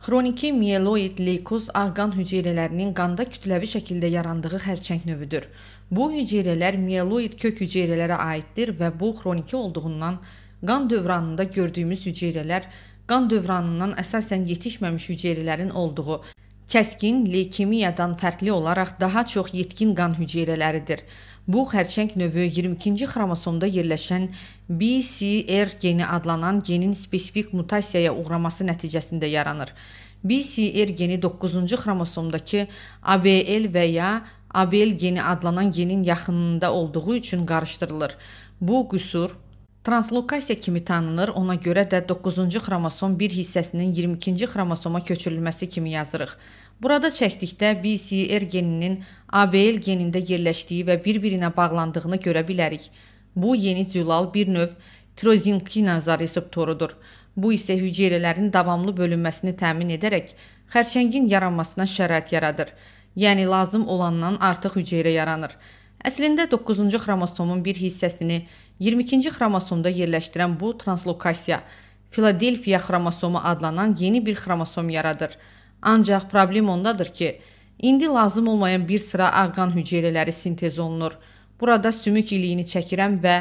Xroniki mieloid leykoz ağqan hüceyrələrinin qanda kütləvi şəkildə yarandığı xərçəng növüdür. Bu hüceyrələr mieloid kök hüceyrələrə aiddir və bu xroniki olduğundan qan dövranında gördüyümüz hüceyrələr qan dövranından əsasən yetişməmiş hüceyrələrin olduğu kəskin leykemiyadan fərqli olaraq daha çox yetkin qan hüceyrələridir. Bu xərçəng növü 22-ci xromosomda yerləşən BCR geni adlanan genin spesifik mutasiyaya uğraması nəticəsində yaranır. BCR geni 9-cu xromosomdakı ABL və ya ABL geni adlanan genin yaxınında olduğu üçün qarışdırılır. Bu qüsur Translokasiya kimi tanınır, ona görə də 9-cu xromosom bir hissəsinin 22-ci xromosoma köçürülməsi kimi yazırıq. Burada çəkdikdə BCR geninin ABL genində yerləşdiyi və bir-birinə bağlandığını görə bilərik. Bu yeni zülal bir növ tirozinkinaz reseptorudur. Bu isə hüceyrələrin davamlı bölünməsini təmin edərək xərçəngin yaranmasına şərait yaradır. Yəni lazım olandan artıq hüceyrə yaranır. Əslində 9-cu xromosomun bir hissəsini 22-ci xromosomda yerləşdirən bu translokasiya Filadelfiya xromosomu adlanan yeni bir xromosom yaradır. Ancaq problem ondadır ki, indi lazım olmayan bir sıra ağqan hüceyrələri sintez olunur. Burada sümük iliyini çəkirəm və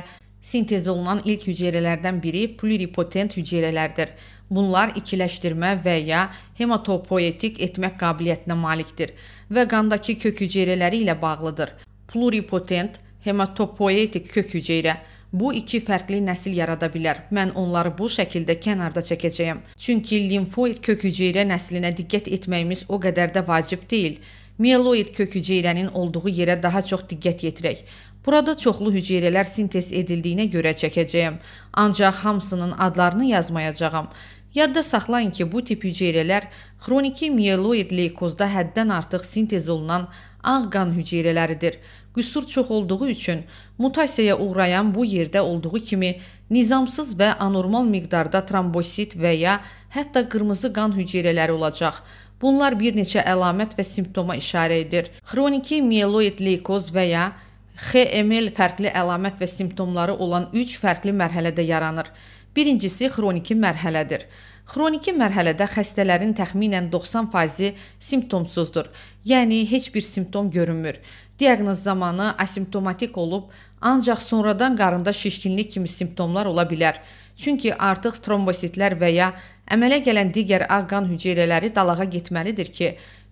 sintez olunan ilk hüceyrələrdən biri pluripotent hüceyrələrdir. Bunlar ikiləşdirmə və ya hematopoyetik etmək qabiliyyətinə malikdir və qandakı kök hüceyrələri ilə bağlıdır. Pluripotent hematopoyetik kök hüceyrə Bu iki fərqli nəsil yarada bilər. Mən onları bu şəkildə kənarda çəkəcəyəm. Çünki limfoid kök hüceyrə nəslinə diqqət etməyimiz o qədər də vacib deyil. Mieloid kök hüceyrənin olduğu yerə daha çox diqqət yetirək. Burada çoxlu hüceyrələr sintez edildiyinə görə çəkəcəyəm. Ancaq hamısının adlarını yazmayacağam. Yadda saxlayın ki, bu tip hüceyrələr xroniki mieloid leykozda həddən artıq sintez olunan ağ qan hüceyrələridir qüsur çox olduğu üçün mutasiyaya uğrayan bu yerdə olduğu kimi nizamsız və anormal miqdarda trombosit və ya hətta qırmızı qan hüceyrələri olacaq. Bunlar bir neçə əlamət və simptoma işarə edir. Xroniki mieloid leykoz və ya HML fərqli əlamət və simptomları olan 3 fərqli mərhələdə yaranır. Birincisi xroniki mərhələdir. Xroniki mərhələdə xəstələrin təxminən 90%-i simptomsuzdur. Yəni heç bir simptom görünmür. Diaqnoz zamanı asimptomatik olub, ancaq sonradan qarında şişkinlik kimi simptomlar ola bilər. Çünki artıq trombositlər və ya əmələ gələn digər ağ qan hüceyrələri dalağa getməlidir ki,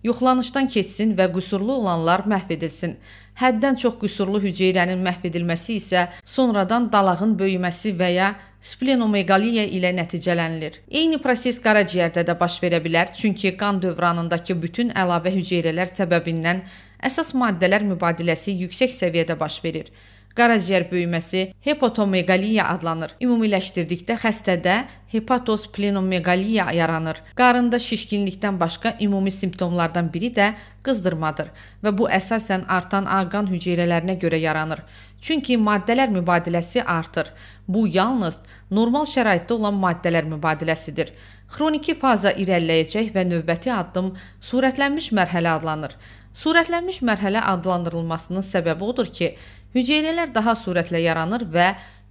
yoxlanışdan keçsin və qüsurlu olanlar məhv edilsin. Həddən çox qüsurlu hüceyrənin məhv edilməsi isə sonradan dalağın böyüməsi və ya splenomegaliya ilə nəticələnilir. Eyni proses qaraciyərdə də baş verə bilər, çünki qan dövranındakı bütün əlavə hüceyrələr səbəbindən Əsas maddələr mübadiləsi yüksək səviyyədə baş verir. Qaraciyər böyüməsi hepatomegaliya adlanır. Ümumiləşdirdikdə xəstədə hepatos plenomegaliya yaranır. Qarında şişkinlikdən başqa ümumi simptomlardan biri də qızdırmadır və bu əsasən artan ağqan hüceyrələrinə görə yaranır. Çünki maddələr mübadiləsi artır. Bu yalnız normal şəraitdə olan maddələr mübadiləsidir. Xroniki faza irəliləyəcək və növbəti addım sürətlənmiş mərhələ adlanır. Sürətlənmiş mərhələ adlandırılmasının səbəbi odur ki, hüceyrələr daha sürətlə yaranır və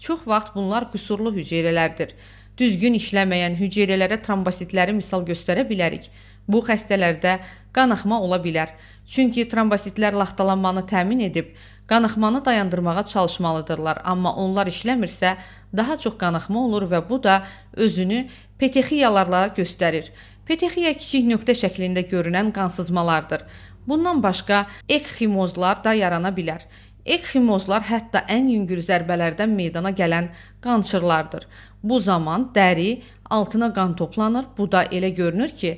çox vaxt bunlar qüsurlu hüceyrələrdir. Düzgün işləməyən hüceyrələrə trombositləri misal göstərə bilərik. Bu xəstələrdə qanaxma ola bilər. Çünki trombositlər laxtalanmanı təmin edib qanaxmanı dayandırmağa çalışmalıdırlar, amma onlar işləmirsə, daha çox qanaxma olur və bu da özünü petexiyalarla göstərir. Petexiya kiçik nöqtə şəklində görünən qansızmalardır. Bundan başqa ekximozlar da yarana bilər. Ekximozlar hətta ən yüngül zərbələrdən meydana gələn qançırlardır. Bu zaman dəri altına qan toplanır. Bu da elə görünür ki,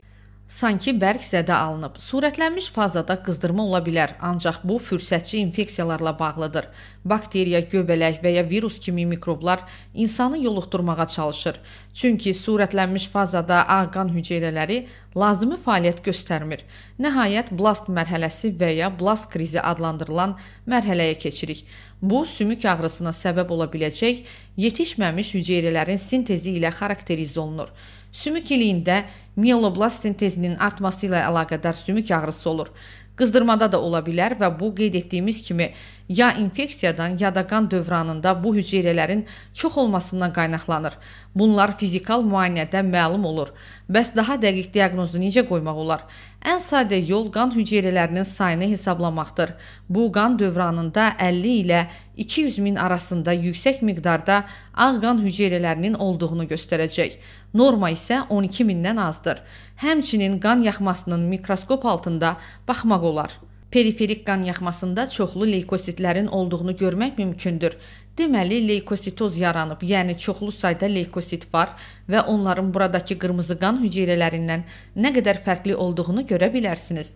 sanki bərk zədə alınıb. Sürətlənmiş fazada qızdırma ola bilər, ancaq bu fürsətçi infeksiyalarla bağlıdır. Bakteriya, göbələk və ya virus kimi mikroblar insanı yoluxdurmağa çalışır. Çünki sürətlənmiş fazada ağ qan hüceyrələri lazımi fəaliyyət göstərmir. Nəhayət blast mərhələsi və ya blast krizi adlandırılan mərhələyə keçirik. Bu sümük ağrısına səbəb ola biləcək yetişməmiş hüceyrələrin sintezi ilə xarakterizə olunur. Sümük iliyində mieloblast sintezinin artması ilə əlaqədar sümük ağrısı olur. Qızdırmada da ola bilər və bu qeyd etdiyimiz kimi ya infeksiyadan ya da qan dövranında bu hüceyrələrin çox olmasından qaynaqlanır. Bunlar fizikal müayinədə məlum olur. Bəs daha dəqiq diaqnozu necə qoymaq olar? Ən sadə yol qan hüceyrələrinin sayını hesablamaqdır. Bu qan dövranında 50 ilə 200 min arasında yüksək miqdarda ağ qan hüceyrələrinin olduğunu göstərəcək. Norma isə 12 mindən azdır. Həmçinin qan yaxmasının mikroskop altında baxmaq olar. Periferik qan yaxmasında çoxlu leykositlərin olduğunu görmək mümkündür. Deməli, leykositoz yaranıb, yəni çoxlu sayda leykosit var və onların buradakı qırmızı qan hüceyrələrindən nə qədər fərqli olduğunu görə bilərsiniz.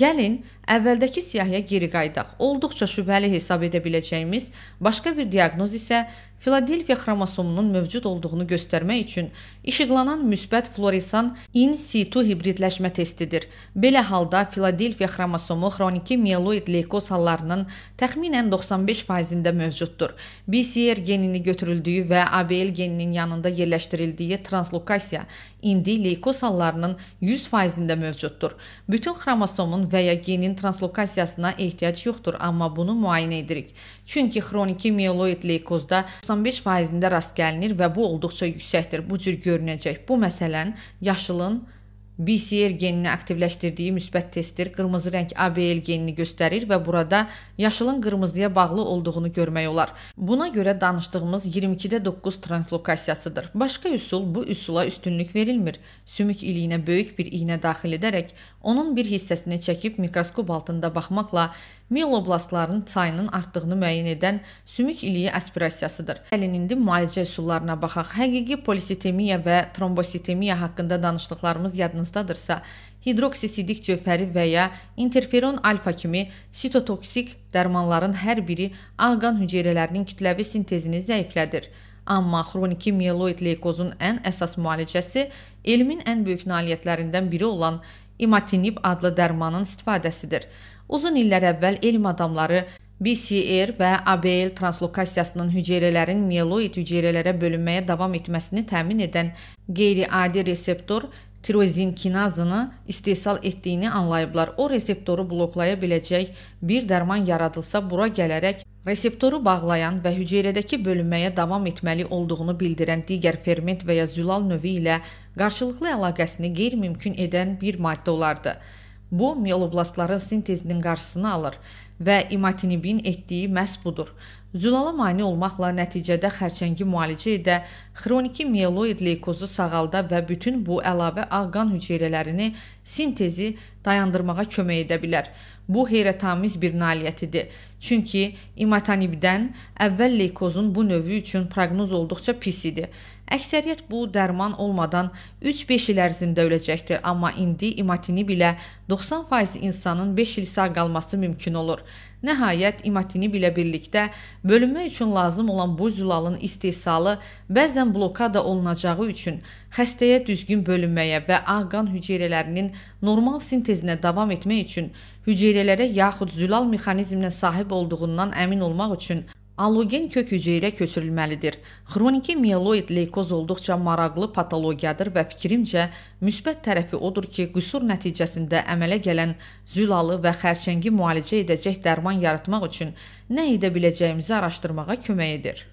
Gəlin, əvvəldəki siyahıya geri qayıdaq. Olduqca şübhəli hesab edə biləcəyimiz başqa bir diaqnoz isə Filadelfiya xromosomunun mövcud olduğunu göstərmək üçün İşıqlanan müsbət floresan in situ hibridləşmə testidir. Belə halda Filadelfiya xromosomu xroniki mieloid leykoz hallarının təxminən 95%-də mövcuddur. BCR genini götürüldüyü və ABL geninin yanında yerləşdirildiyi translokasiya indi leykoz hallarının 100%-də mövcuddur. Bütün xromosomun və ya genin translokasiyasına ehtiyac yoxdur, amma bunu müayinə edirik. Çünki xroniki mieloid leykozda 95%-də rast gəlinir və bu olduqca yüksəkdir. Bu cür görünür görünəcək. Bu məsələn yaşılın BCR genini aktivləşdirdiyi müsbət testdir qırmızı rəng ABL genini göstərir və burada yaşılın qırmızıya bağlı olduğunu görmək olar. Buna görə danışdığımız 22-də 9 translokasiyasıdır. Başqa üsul bu üsula üstünlük verilmir. Sümük iliyinə böyük bir iynə daxil edərək onun bir hissəsini çəkib mikroskop altında baxmaqla mieloblastların sayının artdığını müəyyən edən sümük iliyi aspirasiyasıdır. Gəlin indi müalicə üsullarına baxaq. Həqiqi polisitemiya və trombositemiya haqqında danışdıqlarımız yadınızda qanınızdadırsa, hidroksisidik cövhəri və ya interferon alfa kimi sitotoksik dərmanların hər biri ağ qan hüceyrələrinin kütləvi sintezini zəiflədir. Amma xroniki mieloid leykozun ən əsas müalicəsi elmin ən böyük nailiyyətlərindən biri olan imatinib adlı dərmanın istifadəsidir. Uzun illər əvvəl elm adamları BCR və ABL translokasiyasının hüceyrələrin mieloid hüceyrələrə bölünməyə davam etməsini təmin edən qeyri-adi reseptor tirozin kinazını istehsal etdiyini anlayıblar. O reseptoru bloklaya biləcək bir dərman yaradılsa, bura gələrək reseptoru bağlayan və hüceyrədəki bölünməyə davam etməli olduğunu bildirən digər ferment və ya zülal növü ilə qarşılıqlı əlaqəsini qeyri-mümkün edən bir maddə olardı. Bu, mieloblastların sintezinin qarşısını alır və imatinibin etdiyi məhz budur. Zülala mane olmaqla nəticədə xərçəngi müalicə edə, xroniki mieloid leykozu sağalda və bütün bu əlavə ağqan hüceyrələrini sintezi dayandırmağa kömək edə bilər. Bu heyrətamiz bir nailiyyətidir. Çünki imatanibdən əvvəl leykozun bu növü üçün proqnoz olduqca pis idi. Əksəriyyət bu dərman olmadan 3-5 il ərzində öləcəkdir, amma indi imatinib ilə 90% insanın 5 il sağ qalması mümkün olur. Nəhayət imatinib ilə birlikdə bölünmək üçün lazım olan bu zülalın istehsalı bəzən blokada olunacağı üçün xəstəyə düzgün bölünməyə və ağ qan hüceyrələrinin normal sintezinə davam etmək üçün hüceyrələrə yaxud zülal mexanizminə sahib sahib olduğundan əmin olmaq üçün Allogen kök hüceyrə köçürülməlidir. Xroniki mieloid leykoz olduqca maraqlı patologiyadır və fikrimcə müsbət tərəfi odur ki, qüsur nəticəsində əmələ gələn zülalı və xərçəngi müalicə edəcək dərman yaratmaq üçün nə edə biləcəyimizi araşdırmağa kömək edir.